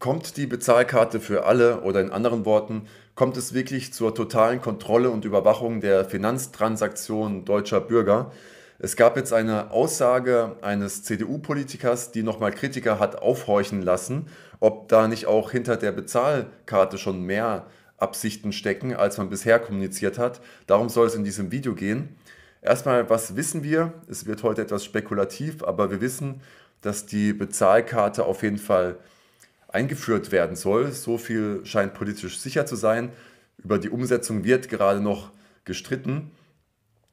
Kommt die Bezahlkarte für alle oder in anderen Worten, kommt es wirklich zur totalen Kontrolle und Überwachung der Finanztransaktionen deutscher Bürger? Es gab jetzt eine Aussage eines CDU-Politikers, die nochmal Kritiker hat aufhorchen lassen, ob da nicht auch hinter der Bezahlkarte schon mehr Absichten stecken, als man bisher kommuniziert hat. Darum soll es in diesem Video gehen. Erstmal, was wissen wir? Es wird heute etwas spekulativ, aber wir wissen, dass die Bezahlkarte auf jeden Fall eingeführt werden soll. So viel scheint politisch sicher zu sein. Über die Umsetzung wird gerade noch gestritten.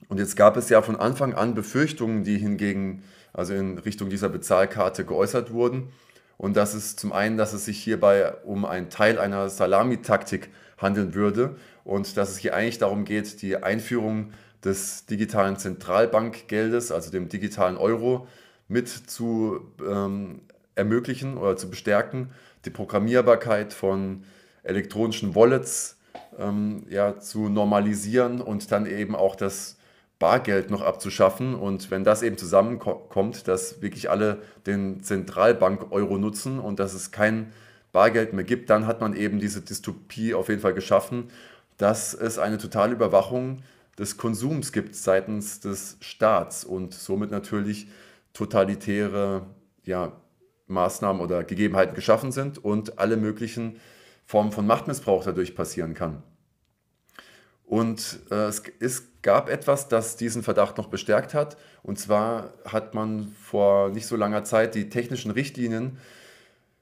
Und jetzt gab es ja von Anfang an Befürchtungen, die hingegen also in Richtung dieser Bezahlkarte geäußert wurden. Und das ist zum einen, dass es sich hierbei um einen Teil einer Salamitaktik handeln würde und dass es hier eigentlich darum geht, die Einführung des digitalen Zentralbankgeldes, also dem digitalen Euro, mit zu ähm, ermöglichen oder zu bestärken, die Programmierbarkeit von elektronischen Wallets ähm, ja, zu normalisieren und dann eben auch das Bargeld noch abzuschaffen. Und wenn das eben zusammenkommt, dass wirklich alle den Zentralbank-Euro nutzen und dass es kein Bargeld mehr gibt, dann hat man eben diese Dystopie auf jeden Fall geschaffen, dass es eine totale Überwachung des Konsums gibt seitens des Staats und somit natürlich totalitäre ja, Maßnahmen oder Gegebenheiten geschaffen sind und alle möglichen Formen von Machtmissbrauch dadurch passieren kann. Und äh, es, es, gab etwas, das diesen Verdacht noch bestärkt hat. Und zwar hat man vor nicht so langer Zeit die technischen Richtlinien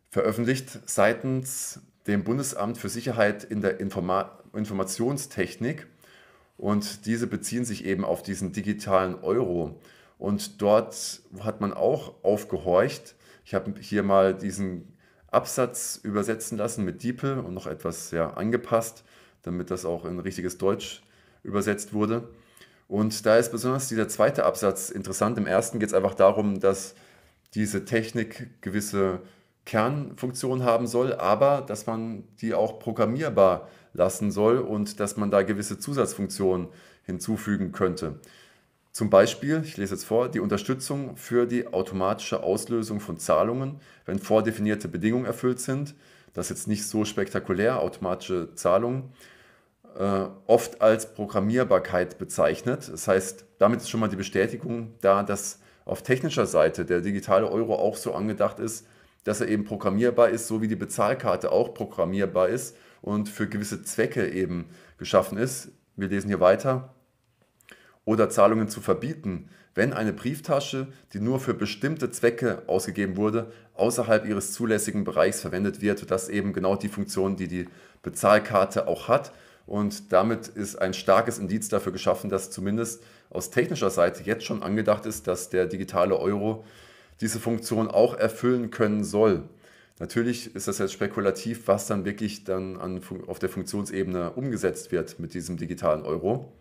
veröffentlicht seitens dem Bundesamt für Sicherheit in der Informa Informationstechnik. Und diese beziehen sich eben auf diesen digitalen Euro. Und dort hat man auch aufgehorcht, ich habe hier mal diesen Absatz übersetzen lassen mit Diepel und noch etwas ja, angepasst, damit das auch in richtiges Deutsch übersetzt wurde. Und da ist besonders dieser zweite Absatz interessant. Im ersten geht es einfach darum, dass diese Technik gewisse Kernfunktionen haben soll, aber dass man die auch programmierbar lassen soll und dass man da gewisse Zusatzfunktionen hinzufügen könnte. Zum Beispiel, ich lese jetzt vor, die Unterstützung für die automatische Auslösung von Zahlungen, wenn vordefinierte Bedingungen erfüllt sind. Das ist jetzt nicht so spektakulär, automatische Zahlungen, äh, oft als Programmierbarkeit bezeichnet. Das heißt, damit ist schon mal die Bestätigung da, dass auf technischer Seite der digitale Euro auch so angedacht ist, dass er eben programmierbar ist, so wie die Bezahlkarte auch programmierbar ist und für gewisse Zwecke eben geschaffen ist. Wir lesen hier weiter oder Zahlungen zu verbieten, wenn eine Brieftasche, die nur für bestimmte Zwecke ausgegeben wurde, außerhalb ihres zulässigen Bereichs verwendet wird. Das eben genau die Funktion, die die Bezahlkarte auch hat. Und damit ist ein starkes Indiz dafür geschaffen, dass zumindest aus technischer Seite jetzt schon angedacht ist, dass der digitale Euro diese Funktion auch erfüllen können soll. Natürlich ist das jetzt spekulativ, was dann wirklich dann an, auf der Funktionsebene umgesetzt wird mit diesem digitalen Euro.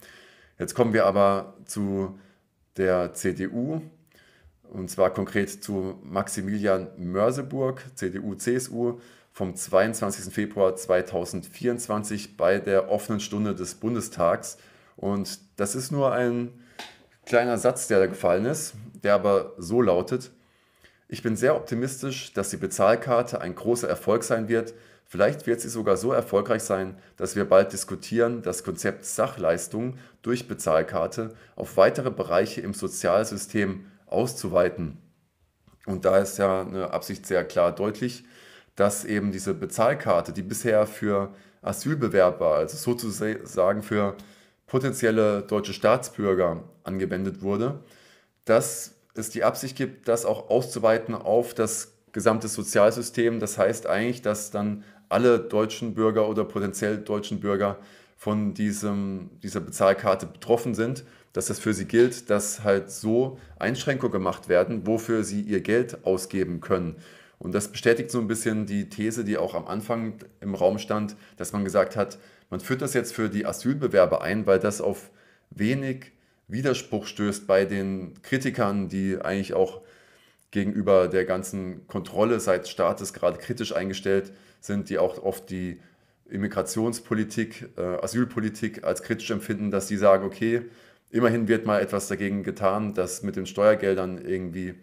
Jetzt kommen wir aber zu der CDU und zwar konkret zu Maximilian Mörseburg, CDU-CSU, vom 22. Februar 2024 bei der offenen Stunde des Bundestags. Und das ist nur ein kleiner Satz, der da gefallen ist, der aber so lautet, ich bin sehr optimistisch, dass die Bezahlkarte ein großer Erfolg sein wird, Vielleicht wird sie sogar so erfolgreich sein, dass wir bald diskutieren, das Konzept Sachleistung durch Bezahlkarte auf weitere Bereiche im Sozialsystem auszuweiten. Und da ist ja eine Absicht sehr klar deutlich, dass eben diese Bezahlkarte, die bisher für Asylbewerber, also sozusagen für potenzielle deutsche Staatsbürger angewendet wurde, dass es die Absicht gibt, das auch auszuweiten auf das gesamte Sozialsystem. Das heißt eigentlich, dass dann alle deutschen Bürger oder potenziell deutschen Bürger von diesem, dieser Bezahlkarte betroffen sind, dass das für sie gilt, dass halt so Einschränkungen gemacht werden, wofür sie ihr Geld ausgeben können. Und das bestätigt so ein bisschen die These, die auch am Anfang im Raum stand, dass man gesagt hat, man führt das jetzt für die Asylbewerber ein, weil das auf wenig Widerspruch stößt bei den Kritikern, die eigentlich auch gegenüber der ganzen Kontrolle seit Staates gerade kritisch eingestellt sind sind, die auch oft die Immigrationspolitik, äh, Asylpolitik als kritisch empfinden, dass sie sagen, okay, immerhin wird mal etwas dagegen getan, dass mit den Steuergeldern irgendwie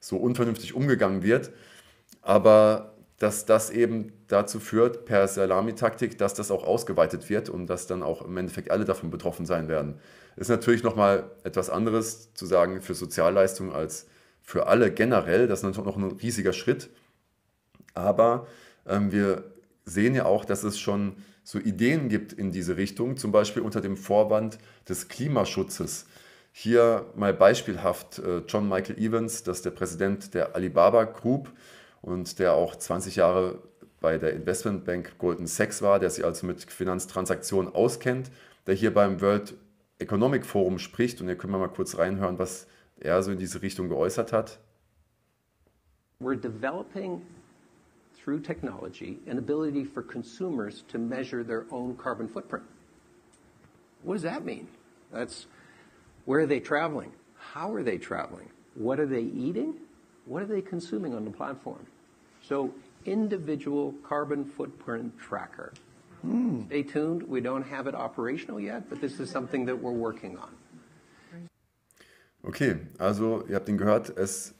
so unvernünftig umgegangen wird. Aber dass das eben dazu führt, per Salamitaktik, dass das auch ausgeweitet wird und dass dann auch im Endeffekt alle davon betroffen sein werden. Ist natürlich nochmal etwas anderes zu sagen für Sozialleistungen als für alle generell. Das ist natürlich noch ein riesiger Schritt. Aber ähm, wir sehen ja auch, dass es schon so Ideen gibt in diese Richtung, zum Beispiel unter dem Vorwand des Klimaschutzes. Hier mal beispielhaft äh, John Michael Evans, das ist der Präsident der Alibaba Group und der auch 20 Jahre bei der Investmentbank Goldman Sachs war, der sich also mit Finanztransaktionen auskennt, der hier beim World Economic Forum spricht. Und hier können wir mal kurz reinhören, was er so in diese Richtung geäußert hat. We're developing through technology, an ability for consumers to measure their own carbon footprint. What does that mean? That's where are they traveling? How are they traveling? What are they eating? What are they consuming on the platform? So individual carbon footprint tracker. Mm. Stay tuned. We don't have it operational yet, but this is something that we're working on. Okay, also ihr habt ihn gehört, es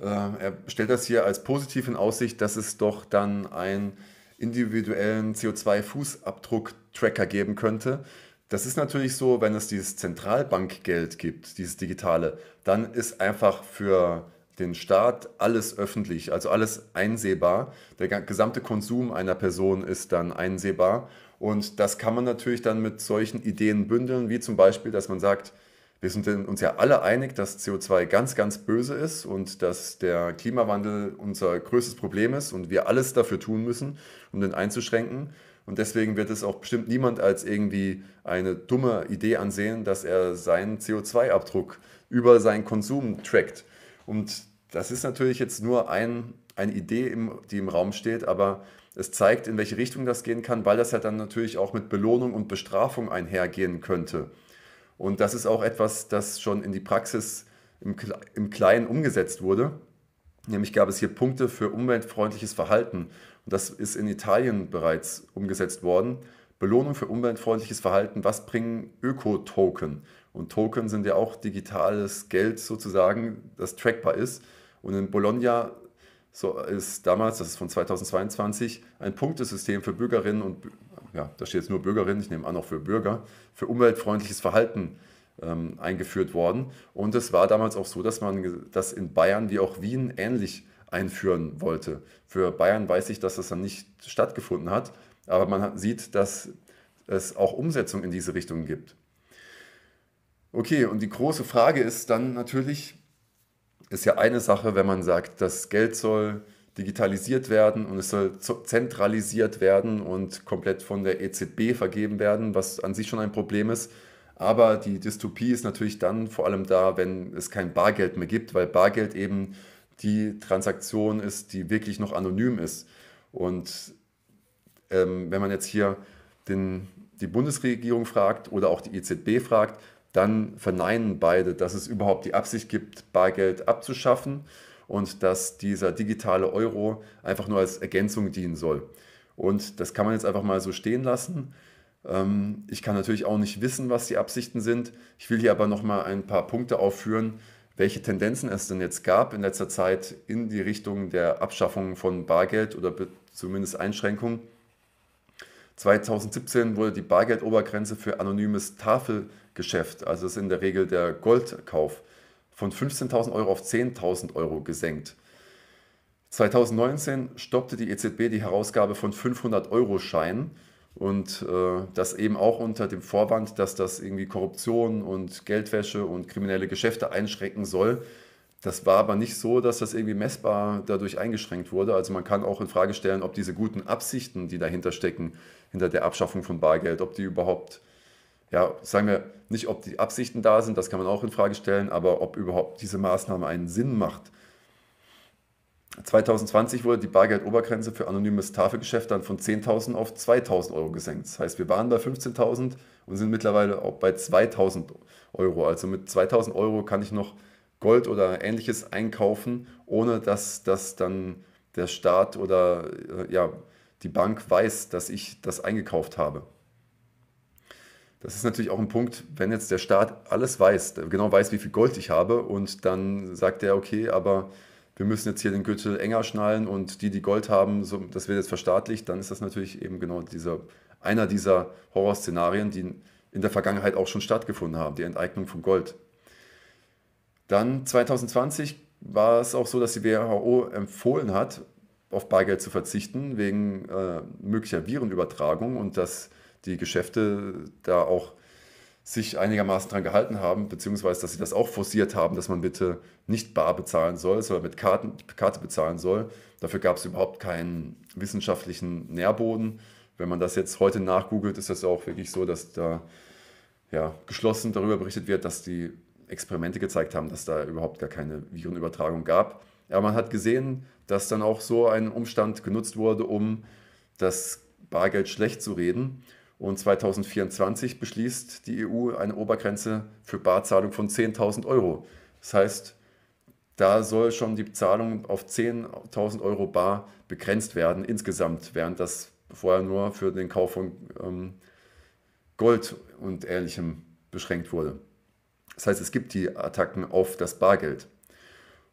Ähm, er stellt das hier als positiv in Aussicht, dass es doch dann einen individuellen CO2-Fußabdruck-Tracker geben könnte. Das ist natürlich so, wenn es dieses Zentralbankgeld gibt, dieses digitale, dann ist einfach für den Staat alles öffentlich, also alles einsehbar. Der gesamte Konsum einer Person ist dann einsehbar. Und das kann man natürlich dann mit solchen Ideen bündeln, wie zum Beispiel, dass man sagt, wir sind uns ja alle einig, dass CO2 ganz, ganz böse ist und dass der Klimawandel unser größtes Problem ist und wir alles dafür tun müssen, um den einzuschränken. Und deswegen wird es auch bestimmt niemand als irgendwie eine dumme Idee ansehen, dass er seinen CO2-Abdruck über seinen Konsum trackt. Und das ist natürlich jetzt nur ein, eine Idee, im, die im Raum steht, aber es zeigt, in welche Richtung das gehen kann, weil das ja dann natürlich auch mit Belohnung und Bestrafung einhergehen könnte. Und das ist auch etwas, das schon in die Praxis im, im Kleinen umgesetzt wurde. Nämlich gab es hier Punkte für umweltfreundliches Verhalten. Und das ist in Italien bereits umgesetzt worden. Belohnung für umweltfreundliches Verhalten, was bringen Öko-Token? Und Token sind ja auch digitales Geld sozusagen, das trackbar ist. Und in Bologna so ist damals, das ist von 2022, ein Punktesystem für Bürgerinnen und ja, da steht jetzt nur Bürgerin, ich nehme an auch für Bürger, für umweltfreundliches Verhalten ähm, eingeführt worden. Und es war damals auch so, dass man das in Bayern wie auch Wien ähnlich einführen wollte. Für Bayern weiß ich, dass das dann nicht stattgefunden hat, aber man sieht, dass es auch Umsetzung in diese Richtung gibt. Okay, und die große Frage ist dann natürlich, ist ja eine Sache, wenn man sagt, das Geld soll digitalisiert werden und es soll zentralisiert werden und komplett von der EZB vergeben werden, was an sich schon ein Problem ist. Aber die Dystopie ist natürlich dann vor allem da, wenn es kein Bargeld mehr gibt, weil Bargeld eben die Transaktion ist, die wirklich noch anonym ist. Und ähm, wenn man jetzt hier den, die Bundesregierung fragt oder auch die EZB fragt, dann verneinen beide, dass es überhaupt die Absicht gibt, Bargeld abzuschaffen und dass dieser digitale Euro einfach nur als Ergänzung dienen soll. Und das kann man jetzt einfach mal so stehen lassen. Ähm, ich kann natürlich auch nicht wissen, was die Absichten sind. Ich will hier aber nochmal ein paar Punkte aufführen, welche Tendenzen es denn jetzt gab in letzter Zeit in die Richtung der Abschaffung von Bargeld oder zumindest Einschränkungen. 2017 wurde die Bargeldobergrenze für anonymes Tafelgeschäft, also ist in der Regel der Goldkauf, von 15.000 Euro auf 10.000 Euro gesenkt. 2019 stoppte die EZB die Herausgabe von 500-Euro-Scheinen und äh, das eben auch unter dem Vorwand, dass das irgendwie Korruption und Geldwäsche und kriminelle Geschäfte einschränken soll. Das war aber nicht so, dass das irgendwie messbar dadurch eingeschränkt wurde. Also man kann auch in Frage stellen, ob diese guten Absichten, die dahinter stecken, hinter der Abschaffung von Bargeld, ob die überhaupt ja, sagen wir, nicht ob die Absichten da sind, das kann man auch in Frage stellen, aber ob überhaupt diese Maßnahme einen Sinn macht. 2020 wurde die Bargeldobergrenze für anonymes Tafelgeschäft dann von 10.000 auf 2.000 Euro gesenkt. Das heißt, wir waren bei 15.000 und sind mittlerweile auch bei 2.000 Euro. Also mit 2.000 Euro kann ich noch Gold oder ähnliches einkaufen, ohne dass das dann der Staat oder äh, ja, die Bank weiß, dass ich das eingekauft habe. Das ist natürlich auch ein Punkt, wenn jetzt der Staat alles weiß, genau weiß, wie viel Gold ich habe und dann sagt er, okay, aber wir müssen jetzt hier den Gürtel enger schnallen und die, die Gold haben, so, das wird jetzt verstaatlicht, dann ist das natürlich eben genau dieser, einer dieser Horrorszenarien, die in der Vergangenheit auch schon stattgefunden haben, die Enteignung von Gold. Dann 2020 war es auch so, dass die WHO empfohlen hat, auf Bargeld zu verzichten wegen äh, möglicher Virenübertragung und das die Geschäfte da auch sich einigermaßen dran gehalten haben, beziehungsweise dass sie das auch forciert haben, dass man bitte nicht bar bezahlen soll, sondern mit Karten, Karte bezahlen soll. Dafür gab es überhaupt keinen wissenschaftlichen Nährboden. Wenn man das jetzt heute nachgoogelt, ist das auch wirklich so, dass da ja, geschlossen darüber berichtet wird, dass die Experimente gezeigt haben, dass da überhaupt gar keine Virenübertragung gab. Aber man hat gesehen, dass dann auch so ein Umstand genutzt wurde, um das Bargeld schlecht zu reden. Und 2024 beschließt die EU eine Obergrenze für Barzahlung von 10.000 Euro. Das heißt, da soll schon die Zahlung auf 10.000 Euro bar begrenzt werden insgesamt, während das vorher nur für den Kauf von ähm, Gold und Ähnlichem beschränkt wurde. Das heißt, es gibt die Attacken auf das Bargeld.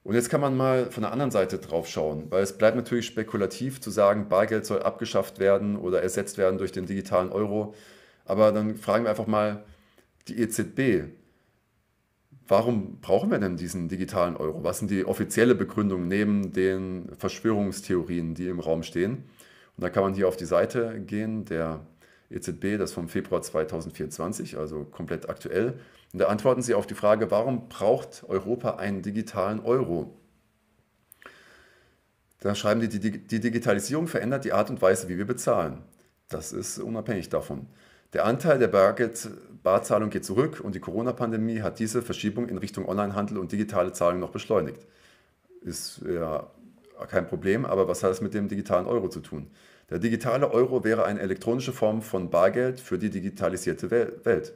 Und jetzt kann man mal von der anderen Seite drauf schauen, weil es bleibt natürlich spekulativ zu sagen, Bargeld soll abgeschafft werden oder ersetzt werden durch den digitalen Euro. Aber dann fragen wir einfach mal die EZB, warum brauchen wir denn diesen digitalen Euro? Was sind die offizielle Begründung neben den Verschwörungstheorien, die im Raum stehen? Und da kann man hier auf die Seite gehen der EZB, das vom Februar 2024, also komplett aktuell. Und da antworten sie auf die Frage, warum braucht Europa einen digitalen Euro? Da schreiben die, die, die Digitalisierung verändert die Art und Weise, wie wir bezahlen. Das ist unabhängig davon. Der Anteil der Bargeld, Barzahlung geht zurück und die Corona-Pandemie hat diese Verschiebung in Richtung Onlinehandel und digitale Zahlung noch beschleunigt. Ist ja kein Problem, aber was hat das mit dem digitalen Euro zu tun? Der digitale Euro wäre eine elektronische Form von Bargeld für die digitalisierte Welt.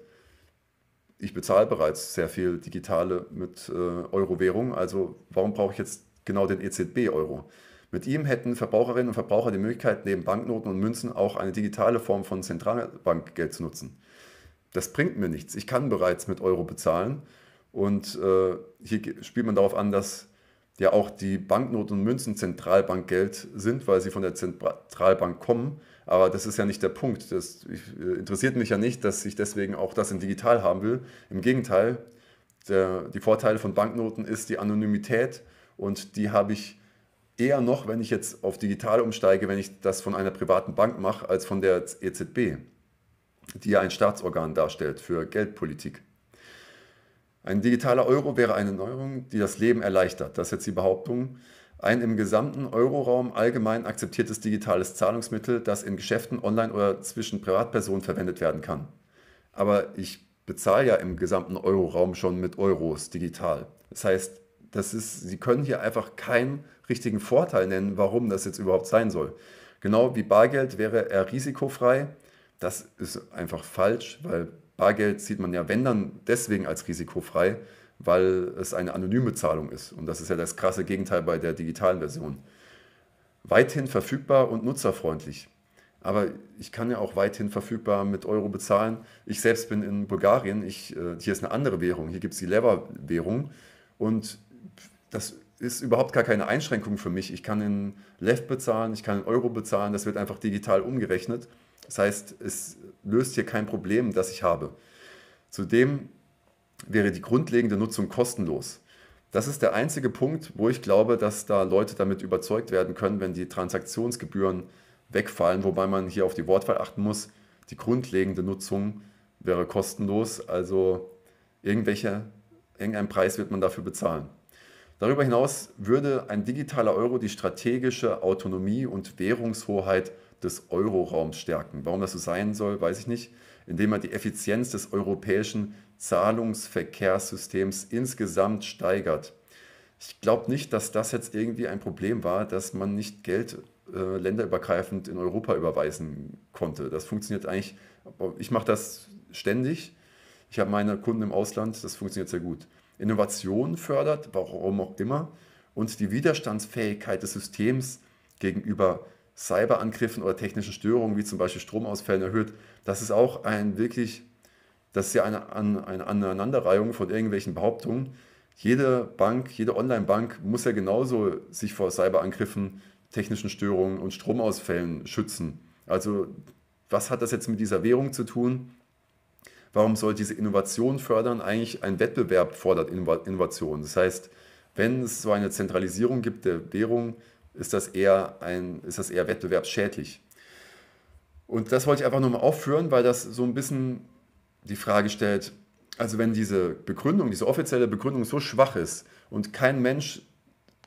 Ich bezahle bereits sehr viel digitale mit äh, Euro-Währung, also warum brauche ich jetzt genau den EZB-Euro? Mit ihm hätten Verbraucherinnen und Verbraucher die Möglichkeit, neben Banknoten und Münzen auch eine digitale Form von Zentralbankgeld zu nutzen. Das bringt mir nichts. Ich kann bereits mit Euro bezahlen und äh, hier spielt man darauf an, dass ja auch die Banknoten und Münzen Zentralbankgeld sind, weil sie von der Zentralbank kommen. Aber das ist ja nicht der Punkt. Das äh, interessiert mich ja nicht, dass ich deswegen auch das in digital haben will. Im Gegenteil, der, die Vorteile von Banknoten ist die Anonymität und die habe ich eher noch, wenn ich jetzt auf digital umsteige, wenn ich das von einer privaten Bank mache, als von der EZB, die ja ein Staatsorgan darstellt für Geldpolitik. Ein digitaler Euro wäre eine Neuerung, die das Leben erleichtert. Das ist jetzt die Behauptung. Ein im gesamten Euroraum allgemein akzeptiertes digitales Zahlungsmittel, das in Geschäften online oder zwischen Privatpersonen verwendet werden kann. Aber ich bezahle ja im gesamten Euroraum schon mit Euros digital. Das heißt, das ist, Sie können hier einfach keinen richtigen Vorteil nennen, warum das jetzt überhaupt sein soll. Genau wie Bargeld wäre er risikofrei. Das ist einfach falsch, weil Bargeld sieht man ja, wenn dann, deswegen als risikofrei, weil es eine anonyme Zahlung ist. Und das ist ja das krasse Gegenteil bei der digitalen Version. Weithin verfügbar und nutzerfreundlich. Aber ich kann ja auch weithin verfügbar mit Euro bezahlen. Ich selbst bin in Bulgarien. Ich, äh, hier ist eine andere Währung. Hier gibt es die Lever-Währung. Und das ist überhaupt gar keine Einschränkung für mich. Ich kann in Lev bezahlen, ich kann in Euro bezahlen. Das wird einfach digital umgerechnet. Das heißt, es löst hier kein Problem, das ich habe. Zudem wäre die grundlegende Nutzung kostenlos. Das ist der einzige Punkt, wo ich glaube, dass da Leute damit überzeugt werden können, wenn die Transaktionsgebühren wegfallen, wobei man hier auf die Wortwahl achten muss. Die grundlegende Nutzung wäre kostenlos, also irgendwelche, irgendeinen Preis wird man dafür bezahlen. Darüber hinaus würde ein digitaler Euro die strategische Autonomie und Währungshoheit des Euroraums stärken. Warum das so sein soll, weiß ich nicht. Indem man die Effizienz des europäischen Zahlungsverkehrssystems insgesamt steigert. Ich glaube nicht, dass das jetzt irgendwie ein Problem war, dass man nicht Geld äh, länderübergreifend in Europa überweisen konnte. Das funktioniert eigentlich, ich mache das ständig. Ich habe meine Kunden im Ausland, das funktioniert sehr gut. Innovation fördert, warum auch immer, und die Widerstandsfähigkeit des Systems gegenüber Cyberangriffen oder technischen Störungen, wie zum Beispiel Stromausfällen, erhöht. Das ist auch ein wirklich, das ist ja eine, eine Aneinanderreihung von irgendwelchen Behauptungen. Jede Bank, jede Online-Bank muss ja genauso sich vor Cyberangriffen, technischen Störungen und Stromausfällen schützen. Also was hat das jetzt mit dieser Währung zu tun? Warum soll diese Innovation fördern? Eigentlich ein Wettbewerb fordert Innovation. Das heißt, wenn es so eine Zentralisierung gibt der Währung, ist das eher, ein, ist das eher wettbewerbsschädlich. Und das wollte ich einfach nur mal aufführen, weil das so ein bisschen die Frage stellt, also wenn diese Begründung, diese offizielle Begründung so schwach ist und kein Mensch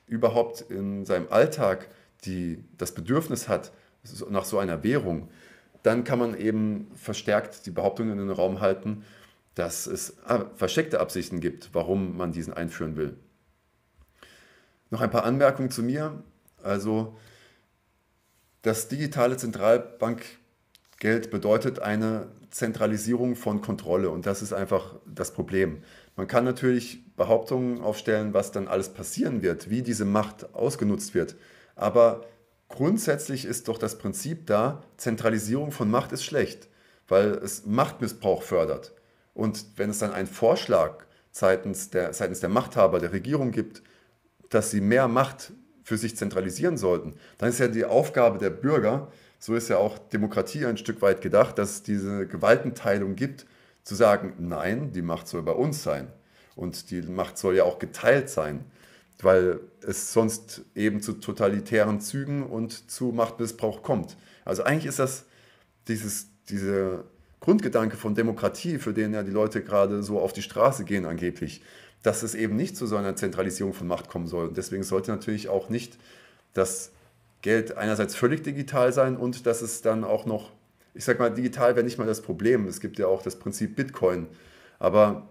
überhaupt in seinem Alltag die, das Bedürfnis hat nach so einer Währung, dann kann man eben verstärkt die Behauptung in den Raum halten, dass es versteckte Absichten gibt, warum man diesen einführen will. Noch ein paar Anmerkungen zu mir. Also das digitale Zentralbankgeld bedeutet eine Zentralisierung von Kontrolle und das ist einfach das Problem. Man kann natürlich Behauptungen aufstellen, was dann alles passieren wird, wie diese Macht ausgenutzt wird, aber grundsätzlich ist doch das Prinzip da, Zentralisierung von Macht ist schlecht, weil es Machtmissbrauch fördert. Und wenn es dann einen Vorschlag seitens der, seitens der Machthaber, der Regierung gibt, dass sie mehr Macht für sich zentralisieren sollten, dann ist ja die Aufgabe der Bürger, so ist ja auch Demokratie ein Stück weit gedacht, dass es diese Gewaltenteilung gibt, zu sagen, nein, die Macht soll bei uns sein. Und die Macht soll ja auch geteilt sein, weil es sonst eben zu totalitären Zügen und zu Machtmissbrauch kommt. Also eigentlich ist das dieses, dieser Grundgedanke von Demokratie, für den ja die Leute gerade so auf die Straße gehen angeblich, dass es eben nicht zu so einer Zentralisierung von Macht kommen soll. Und deswegen sollte natürlich auch nicht das Geld einerseits völlig digital sein und dass es dann auch noch, ich sag mal, digital wäre nicht mal das Problem. Es gibt ja auch das Prinzip Bitcoin. Aber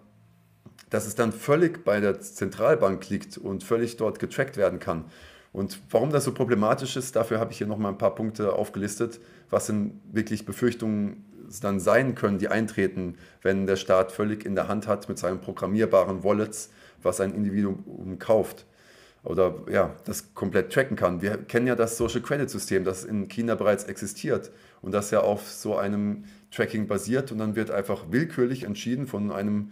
dass es dann völlig bei der Zentralbank liegt und völlig dort getrackt werden kann. Und warum das so problematisch ist, dafür habe ich hier nochmal ein paar Punkte aufgelistet, was sind wirklich Befürchtungen dann sein können, die eintreten, wenn der Staat völlig in der Hand hat mit seinen programmierbaren Wallets, was ein Individuum kauft oder ja, das komplett tracken kann. Wir kennen ja das Social Credit System, das in China bereits existiert und das ja auf so einem Tracking basiert und dann wird einfach willkürlich entschieden von einem,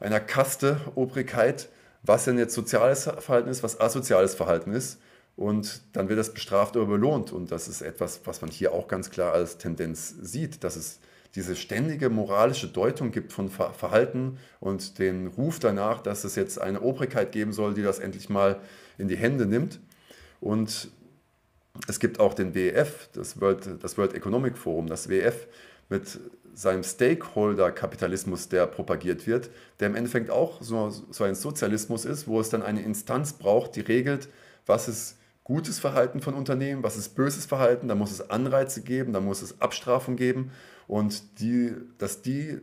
einer Kaste Obrigkeit, was denn jetzt soziales Verhalten ist, was asoziales Verhalten ist und dann wird das bestraft oder belohnt. Und das ist etwas, was man hier auch ganz klar als Tendenz sieht, dass es diese ständige moralische Deutung gibt von Verhalten und den Ruf danach, dass es jetzt eine Obrigkeit geben soll, die das endlich mal in die Hände nimmt. Und es gibt auch den WEF, das World, das World Economic Forum, das WEF, mit seinem Stakeholder-Kapitalismus, der propagiert wird, der im Endeffekt auch so, so ein Sozialismus ist, wo es dann eine Instanz braucht, die regelt, was ist gutes Verhalten von Unternehmen, was ist böses Verhalten, da muss es Anreize geben, da muss es Abstrafung geben und die, dass die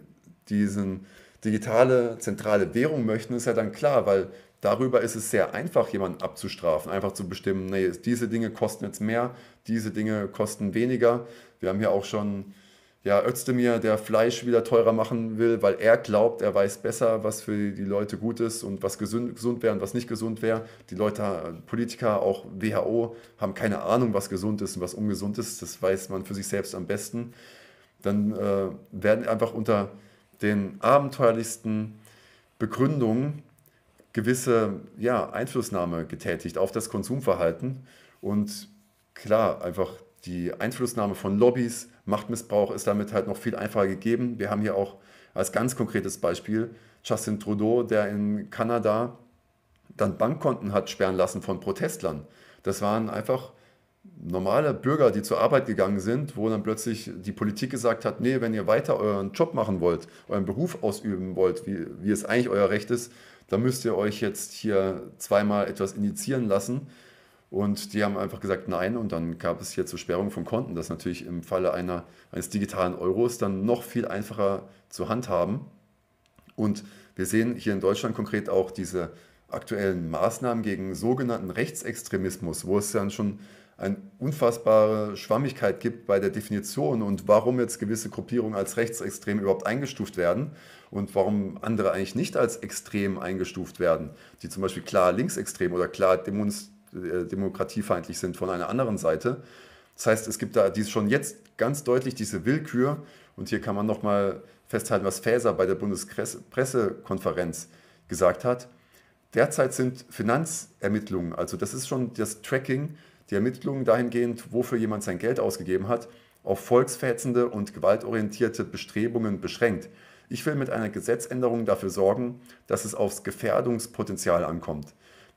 diesen digitale zentrale Währung möchten, ist ja dann klar, weil darüber ist es sehr einfach, jemanden abzustrafen, einfach zu bestimmen, nee, diese Dinge kosten jetzt mehr, diese Dinge kosten weniger. Wir haben hier auch schon ja, Özdemir, der Fleisch wieder teurer machen will, weil er glaubt, er weiß besser, was für die Leute gut ist und was gesund, gesund wäre und was nicht gesund wäre. Die Leute, Politiker, auch WHO, haben keine Ahnung, was gesund ist und was ungesund ist. Das weiß man für sich selbst am besten. Dann äh, werden einfach unter den abenteuerlichsten Begründungen gewisse ja, Einflussnahme getätigt auf das Konsumverhalten. Und klar, einfach die Einflussnahme von Lobbys, Machtmissbrauch ist damit halt noch viel einfacher gegeben. Wir haben hier auch als ganz konkretes Beispiel Justin Trudeau, der in Kanada dann Bankkonten hat sperren lassen von Protestlern. Das waren einfach normale Bürger, die zur Arbeit gegangen sind, wo dann plötzlich die Politik gesagt hat, nee, wenn ihr weiter euren Job machen wollt, euren Beruf ausüben wollt, wie, wie es eigentlich euer Recht ist, dann müsst ihr euch jetzt hier zweimal etwas initiieren lassen. Und die haben einfach gesagt nein und dann gab es hier zur Sperrung von Konten, das natürlich im Falle einer, eines digitalen Euros dann noch viel einfacher zu handhaben. Und wir sehen hier in Deutschland konkret auch diese aktuellen Maßnahmen gegen sogenannten Rechtsextremismus, wo es dann schon eine unfassbare Schwammigkeit gibt bei der Definition und warum jetzt gewisse Gruppierungen als rechtsextrem überhaupt eingestuft werden und warum andere eigentlich nicht als extrem eingestuft werden, die zum Beispiel klar linksextrem oder klar demonstrieren. Äh, demokratiefeindlich sind von einer anderen Seite. Das heißt, es gibt da dies schon jetzt ganz deutlich diese Willkür und hier kann man nochmal festhalten, was Faeser bei der Bundespressekonferenz gesagt hat. Derzeit sind Finanzermittlungen, also das ist schon das Tracking, die Ermittlungen dahingehend, wofür jemand sein Geld ausgegeben hat, auf volksverhetzende und gewaltorientierte Bestrebungen beschränkt. Ich will mit einer Gesetzänderung dafür sorgen, dass es aufs Gefährdungspotenzial ankommt.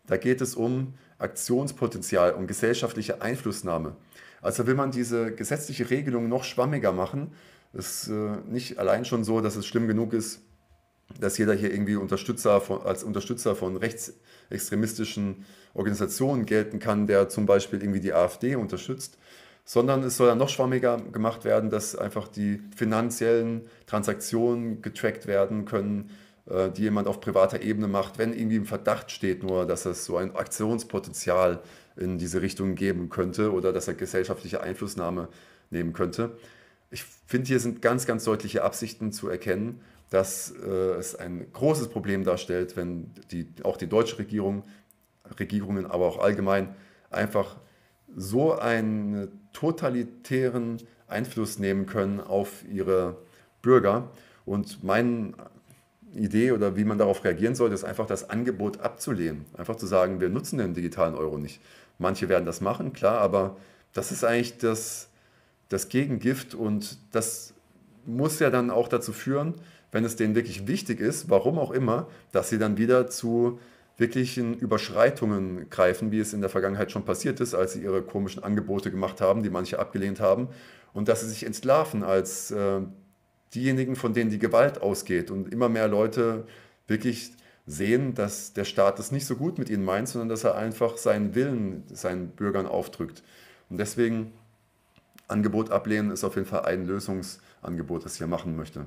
Da geht es um Aktionspotenzial und gesellschaftliche Einflussnahme. Also will man diese gesetzliche Regelung noch schwammiger machen. Es ist äh, nicht allein schon so, dass es schlimm genug ist, dass jeder hier irgendwie Unterstützer von, als Unterstützer von rechtsextremistischen Organisationen gelten kann, der zum Beispiel irgendwie die AfD unterstützt, sondern es soll dann noch schwammiger gemacht werden, dass einfach die finanziellen Transaktionen getrackt werden können, äh, die jemand auf privater Ebene macht, wenn irgendwie im Verdacht steht nur, dass es so ein Aktionspotenzial in diese Richtung geben könnte oder dass er gesellschaftliche Einflussnahme nehmen könnte. Ich finde, hier sind ganz, ganz deutliche Absichten zu erkennen, dass äh, es ein großes Problem darstellt, wenn die, auch die deutsche Regierung, Regierungen, aber auch allgemein einfach so einen totalitären Einfluss nehmen können auf ihre Bürger. Und mein Idee oder wie man darauf reagieren sollte, ist einfach das Angebot abzulehnen. Einfach zu sagen, wir nutzen den digitalen Euro nicht. Manche werden das machen, klar, aber das ist eigentlich das, das Gegengift und das muss ja dann auch dazu führen, wenn es denen wirklich wichtig ist, warum auch immer, dass sie dann wieder zu wirklichen Überschreitungen greifen, wie es in der Vergangenheit schon passiert ist, als sie ihre komischen Angebote gemacht haben, die manche abgelehnt haben, und dass sie sich entlarven als äh, diejenigen, von denen die Gewalt ausgeht und immer mehr Leute wirklich sehen, dass der Staat es nicht so gut mit ihnen meint, sondern dass er einfach seinen Willen seinen Bürgern aufdrückt. Und deswegen Angebot ablehnen ist auf jeden Fall ein Lösungsangebot, das ich hier machen möchte.